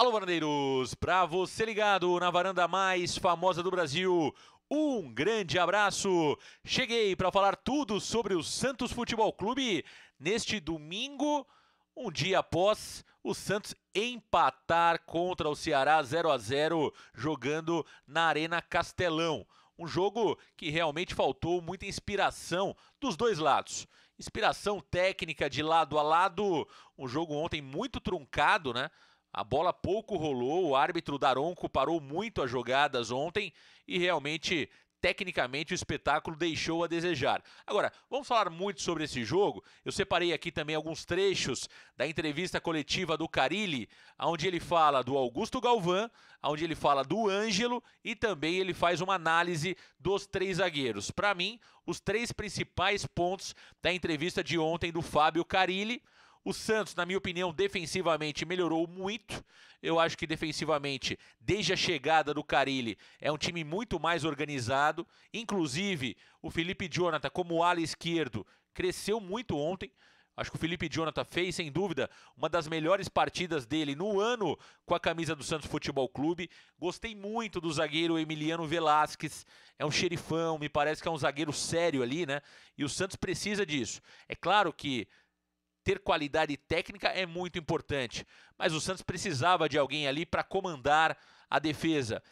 Alô, varandeiros! Para você ligado na varanda mais famosa do Brasil, um grande abraço! Cheguei para falar tudo sobre o Santos Futebol Clube neste domingo, um dia após o Santos empatar contra o Ceará 0 a 0 jogando na Arena Castelão. Um jogo que realmente faltou muita inspiração dos dois lados inspiração técnica de lado a lado. Um jogo ontem muito truncado, né? A bola pouco rolou, o árbitro Daronco parou muito as jogadas ontem e realmente tecnicamente o espetáculo deixou a desejar. Agora, vamos falar muito sobre esse jogo. Eu separei aqui também alguns trechos da entrevista coletiva do Carilli, onde ele fala do Augusto Galvão, onde ele fala do Ângelo e também ele faz uma análise dos três zagueiros. Para mim, os três principais pontos da entrevista de ontem do Fábio Carilli o Santos, na minha opinião, defensivamente melhorou muito. Eu acho que defensivamente, desde a chegada do Carilli, é um time muito mais organizado. Inclusive, o Felipe Jonathan, como ala esquerdo, cresceu muito ontem. Acho que o Felipe Jonathan fez, sem dúvida, uma das melhores partidas dele no ano com a camisa do Santos Futebol Clube. Gostei muito do zagueiro Emiliano Velasquez. É um xerifão, me parece que é um zagueiro sério ali, né? E o Santos precisa disso. É claro que ter qualidade técnica é muito importante. Mas o Santos precisava de alguém ali para comandar a defesa.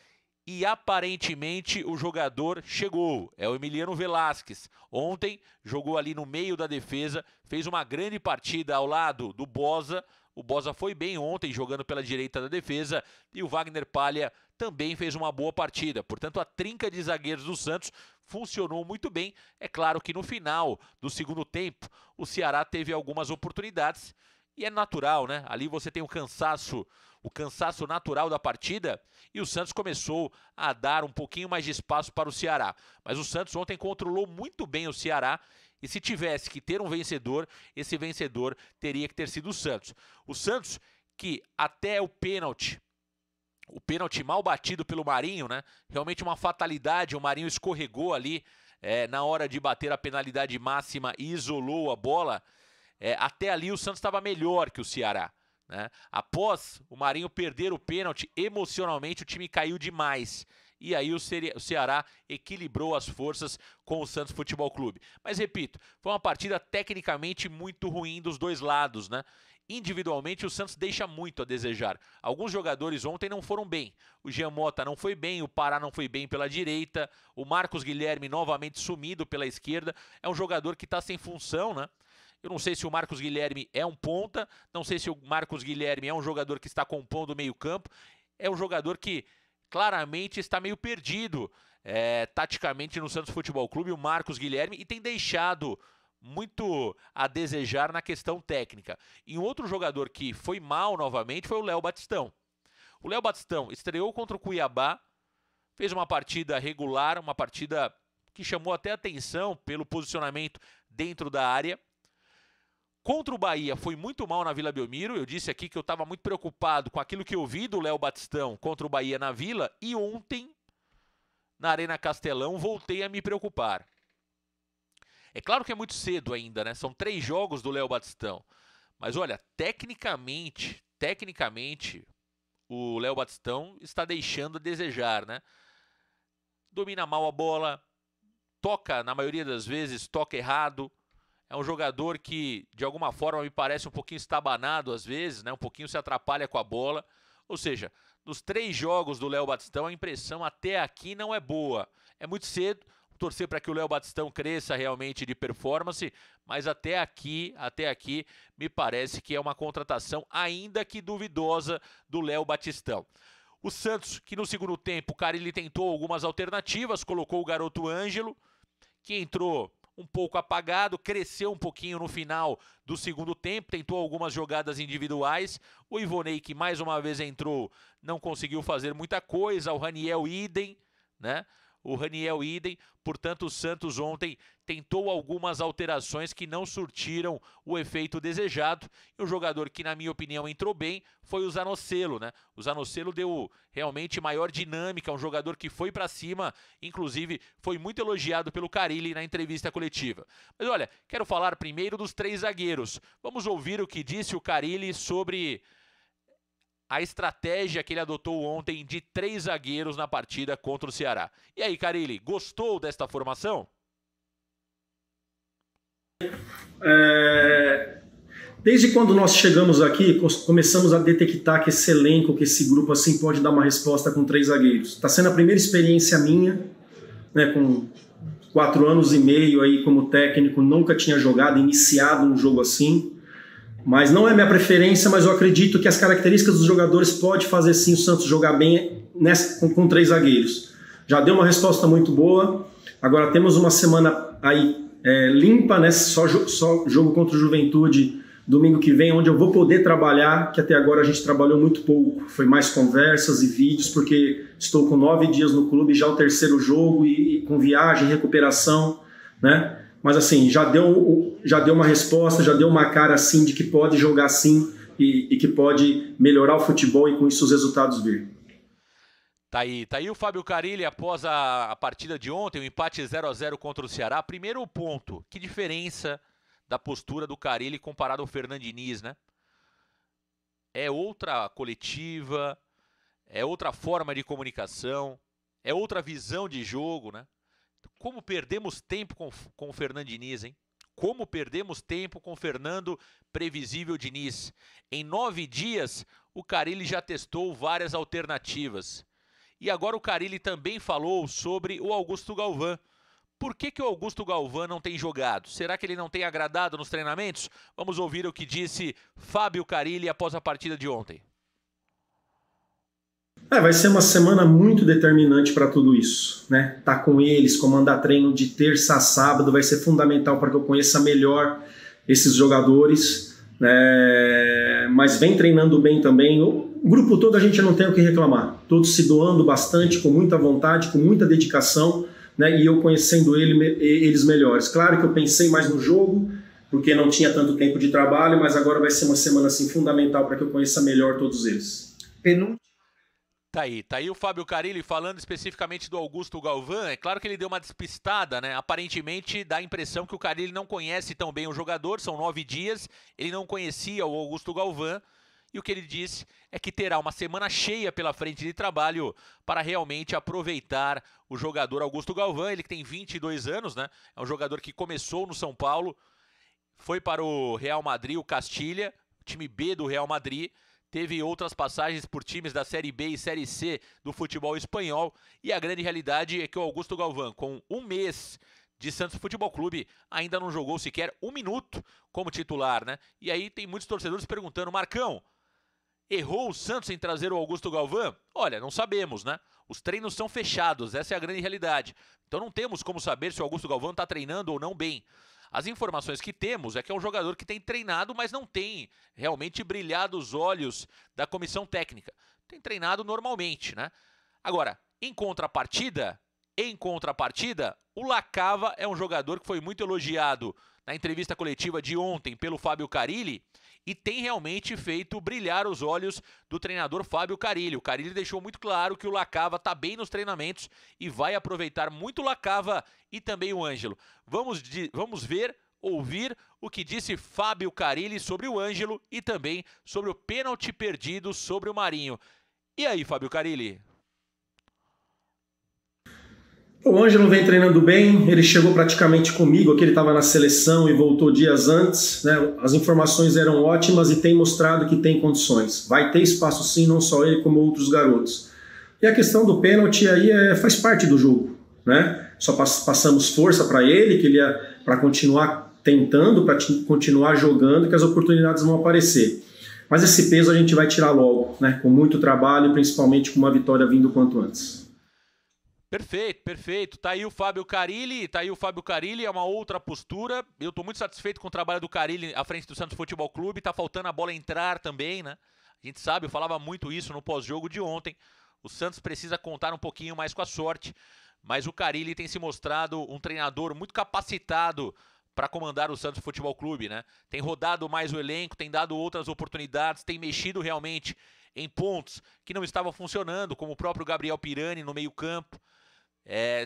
E aparentemente o jogador chegou, é o Emiliano Velasquez. Ontem jogou ali no meio da defesa, fez uma grande partida ao lado do Bosa. O Bosa foi bem ontem jogando pela direita da defesa e o Wagner Palha também fez uma boa partida. Portanto, a trinca de zagueiros do Santos funcionou muito bem. É claro que no final do segundo tempo, o Ceará teve algumas oportunidades e é natural, né? Ali você tem o cansaço, o cansaço natural da partida e o Santos começou a dar um pouquinho mais de espaço para o Ceará. Mas o Santos ontem controlou muito bem o Ceará e se tivesse que ter um vencedor, esse vencedor teria que ter sido o Santos. O Santos que até o pênalti o pênalti mal batido pelo Marinho, né? Realmente uma fatalidade. O Marinho escorregou ali é, na hora de bater a penalidade máxima e isolou a bola. É, até ali o Santos estava melhor que o Ceará. Né? Após o Marinho perder o pênalti, emocionalmente o time caiu demais. E aí o, o Ceará equilibrou as forças com o Santos Futebol Clube. Mas repito, foi uma partida tecnicamente muito ruim dos dois lados, né? Individualmente, o Santos deixa muito a desejar. Alguns jogadores ontem não foram bem. O Giamota não foi bem, o Pará não foi bem pela direita, o Marcos Guilherme novamente sumido pela esquerda. É um jogador que está sem função, né? Eu não sei se o Marcos Guilherme é um ponta, não sei se o Marcos Guilherme é um jogador que está compondo o meio-campo. É um jogador que claramente está meio perdido é, taticamente no Santos Futebol Clube, o Marcos Guilherme, e tem deixado muito a desejar na questão técnica. E um outro jogador que foi mal novamente foi o Léo Batistão. O Léo Batistão estreou contra o Cuiabá, fez uma partida regular, uma partida que chamou até atenção pelo posicionamento dentro da área. Contra o Bahia foi muito mal na Vila Belmiro. Eu disse aqui que eu estava muito preocupado com aquilo que eu vi do Léo Batistão contra o Bahia na Vila. E ontem, na Arena Castelão, voltei a me preocupar. É claro que é muito cedo ainda, né? São três jogos do Léo Batistão. Mas olha, tecnicamente, tecnicamente, o Léo Batistão está deixando a desejar, né? Domina mal a bola, toca, na maioria das vezes, toca errado. É um jogador que, de alguma forma, me parece um pouquinho estabanado às vezes, né? Um pouquinho se atrapalha com a bola. Ou seja, nos três jogos do Léo Batistão, a impressão até aqui não é boa. É muito cedo, torcer para que o Léo Batistão cresça realmente de performance, mas até aqui, até aqui, me parece que é uma contratação ainda que duvidosa do Léo Batistão. O Santos, que no segundo tempo, o Carilli tentou algumas alternativas, colocou o garoto Ângelo, que entrou um pouco apagado, cresceu um pouquinho no final do segundo tempo, tentou algumas jogadas individuais. O Ivonei, que mais uma vez entrou, não conseguiu fazer muita coisa. O Raniel, idem, né? o Raniel Idem. Portanto, o Santos ontem tentou algumas alterações que não surtiram o efeito desejado. E o jogador que, na minha opinião, entrou bem foi o Zanocelo, né? O Zanocelo deu realmente maior dinâmica, um jogador que foi para cima, inclusive foi muito elogiado pelo Carilli na entrevista coletiva. Mas olha, quero falar primeiro dos três zagueiros. Vamos ouvir o que disse o Carilli sobre a estratégia que ele adotou ontem de três zagueiros na partida contra o Ceará. E aí, Carilli, gostou desta formação? É, desde quando nós chegamos aqui, começamos a detectar que esse elenco, que esse grupo assim pode dar uma resposta com três zagueiros. Está sendo a primeira experiência minha, né, com quatro anos e meio aí como técnico, nunca tinha jogado, iniciado um jogo assim. Mas não é minha preferência, mas eu acredito que as características dos jogadores pode fazer sim o Santos jogar bem nessa, com, com três zagueiros. Já deu uma resposta muito boa. Agora temos uma semana aí é, limpa, né? Só, só jogo contra o Juventude domingo que vem, onde eu vou poder trabalhar, que até agora a gente trabalhou muito pouco. Foi mais conversas e vídeos, porque estou com nove dias no clube, já o terceiro jogo, e, e com viagem, recuperação, né? Mas assim, já deu já deu uma resposta, já deu uma cara assim de que pode jogar sim e, e que pode melhorar o futebol e com isso os resultados vir. Tá aí, tá aí o Fábio Carilli após a, a partida de ontem, o um empate 0 a 0 contra o Ceará. Primeiro ponto, que diferença da postura do Carilli comparado ao Fernandiniz, né? É outra coletiva, é outra forma de comunicação, é outra visão de jogo, né? Como perdemos tempo com, com o Fernandiniz, hein? Como perdemos tempo com Fernando Previsível Diniz. Em nove dias, o Carilli já testou várias alternativas. E agora o Carilli também falou sobre o Augusto Galvão. Por que, que o Augusto Galvão não tem jogado? Será que ele não tem agradado nos treinamentos? Vamos ouvir o que disse Fábio Carilli após a partida de ontem. É, vai ser uma semana muito determinante para tudo isso, né? Tá com eles, comandar treino de terça a sábado vai ser fundamental para que eu conheça melhor esses jogadores, né? Mas vem treinando bem também. O grupo todo a gente não tem o que reclamar. Todos se doando bastante, com muita vontade, com muita dedicação, né? E eu conhecendo ele, eles melhores. Claro que eu pensei mais no jogo, porque não tinha tanto tempo de trabalho, mas agora vai ser uma semana assim fundamental para que eu conheça melhor todos eles. Penúltimo Tá aí, tá aí o Fábio Carilli falando especificamente do Augusto Galvão. É claro que ele deu uma despistada, né? Aparentemente dá a impressão que o Carilli não conhece tão bem o jogador, são nove dias, ele não conhecia o Augusto Galvão. E o que ele disse é que terá uma semana cheia pela frente de trabalho para realmente aproveitar o jogador Augusto Galvão. Ele que tem 22 anos, né? É um jogador que começou no São Paulo, foi para o Real Madrid, o Castilha, time B do Real Madrid teve outras passagens por times da Série B e Série C do futebol espanhol. E a grande realidade é que o Augusto Galvão, com um mês de Santos Futebol Clube, ainda não jogou sequer um minuto como titular, né? E aí tem muitos torcedores perguntando: Marcão, errou o Santos em trazer o Augusto Galvão? Olha, não sabemos, né? Os treinos são fechados, essa é a grande realidade. Então não temos como saber se o Augusto Galvão está treinando ou não bem. As informações que temos é que é um jogador que tem treinado, mas não tem realmente brilhado os olhos da comissão técnica. Tem treinado normalmente, né? Agora, em contrapartida, em contrapartida, o Lacava é um jogador que foi muito elogiado na entrevista coletiva de ontem pelo Fábio Carilli e tem realmente feito brilhar os olhos do treinador Fábio Carilho. O Carilho deixou muito claro que o Lacava está bem nos treinamentos e vai aproveitar muito o Lacava e também o Ângelo. Vamos, de, vamos ver, ouvir o que disse Fábio Carilli sobre o Ângelo e também sobre o pênalti perdido sobre o Marinho. E aí, Fábio Carilli? O Ângelo vem treinando bem, ele chegou praticamente comigo, aqui ele estava na seleção e voltou dias antes. Né? As informações eram ótimas e tem mostrado que tem condições. Vai ter espaço sim, não só ele, como outros garotos. E a questão do pênalti aí é, faz parte do jogo. Né? Só passamos força para ele, que ele ia para continuar tentando, para continuar jogando, que as oportunidades vão aparecer. Mas esse peso a gente vai tirar logo, né? com muito trabalho, principalmente com uma vitória vindo quanto antes. Perfeito, perfeito. Tá aí o Fábio Carilli, tá aí o Fábio Carilli, é uma outra postura. Eu tô muito satisfeito com o trabalho do Carilli à frente do Santos Futebol Clube, tá faltando a bola entrar também, né? A gente sabe, eu falava muito isso no pós-jogo de ontem. O Santos precisa contar um pouquinho mais com a sorte, mas o Carilli tem se mostrado um treinador muito capacitado para comandar o Santos Futebol Clube, né? Tem rodado mais o elenco, tem dado outras oportunidades, tem mexido realmente em pontos que não estavam funcionando, como o próprio Gabriel Pirani no meio-campo é,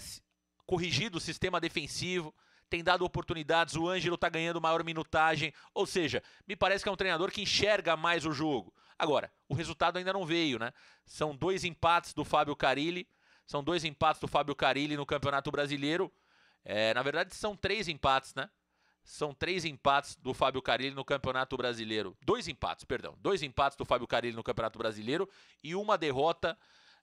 corrigido o sistema defensivo, tem dado oportunidades, o Ângelo está ganhando maior minutagem, ou seja, me parece que é um treinador que enxerga mais o jogo. Agora, o resultado ainda não veio, né? São dois empates do Fábio Carilli, são dois empates do Fábio Carilli no Campeonato Brasileiro. É, na verdade, são três empates, né? São três empates do Fábio Carilli no Campeonato Brasileiro. Dois empates, perdão. Dois empates do Fábio Carilli no Campeonato Brasileiro e uma derrota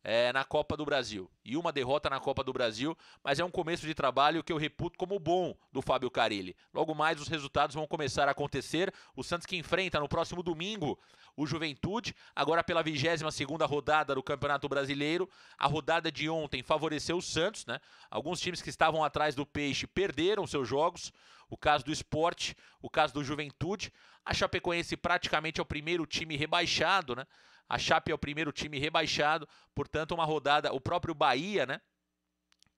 é, na Copa do Brasil. E uma derrota na Copa do Brasil, mas é um começo de trabalho que eu reputo como bom do Fábio Carilli. Logo mais os resultados vão começar a acontecer. O Santos que enfrenta no próximo domingo o Juventude, agora pela 22ª rodada do Campeonato Brasileiro. A rodada de ontem favoreceu o Santos, né? Alguns times que estavam atrás do Peixe perderam seus jogos. O caso do Esporte, o caso do Juventude. A Chapecoense praticamente é o primeiro time rebaixado, né? A Chape é o primeiro time rebaixado, portanto, uma rodada. O próprio Bahia, né?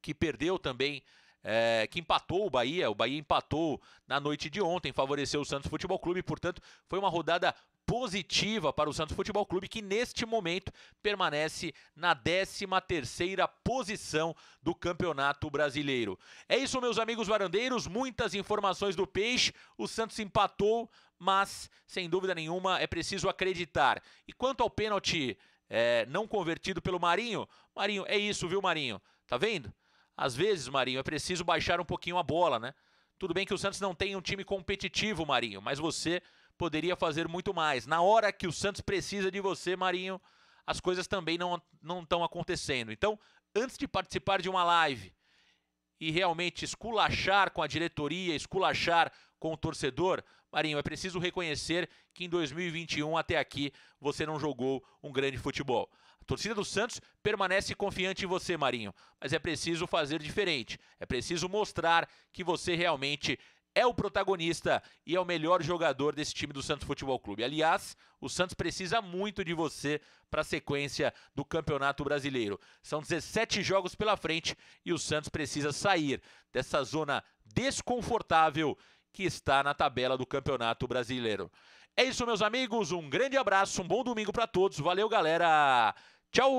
Que perdeu também, é, que empatou o Bahia. O Bahia empatou na noite de ontem, favoreceu o Santos Futebol Clube, portanto, foi uma rodada positiva para o Santos Futebol Clube, que neste momento permanece na 13ª posição do Campeonato Brasileiro. É isso, meus amigos varandeiros, muitas informações do Peixe. O Santos empatou mas sem dúvida nenhuma é preciso acreditar. E quanto ao pênalti é, não convertido pelo Marinho, Marinho, é isso, viu, Marinho? Tá vendo? Às vezes, Marinho, é preciso baixar um pouquinho a bola, né? Tudo bem que o Santos não tem um time competitivo, Marinho, mas você poderia fazer muito mais. Na hora que o Santos precisa de você, Marinho, as coisas também não estão acontecendo. Então, antes de participar de uma live e realmente esculachar com a diretoria, esculachar com o torcedor, Marinho, é preciso reconhecer que em 2021 até aqui você não jogou um grande futebol. A torcida do Santos permanece confiante em você, Marinho, mas é preciso fazer diferente. É preciso mostrar que você realmente é o protagonista e é o melhor jogador desse time do Santos Futebol Clube. Aliás, o Santos precisa muito de você para a sequência do Campeonato Brasileiro. São 17 jogos pela frente e o Santos precisa sair dessa zona desconfortável que está na tabela do Campeonato Brasileiro. É isso, meus amigos. Um grande abraço, um bom domingo para todos. Valeu, galera. Tchau!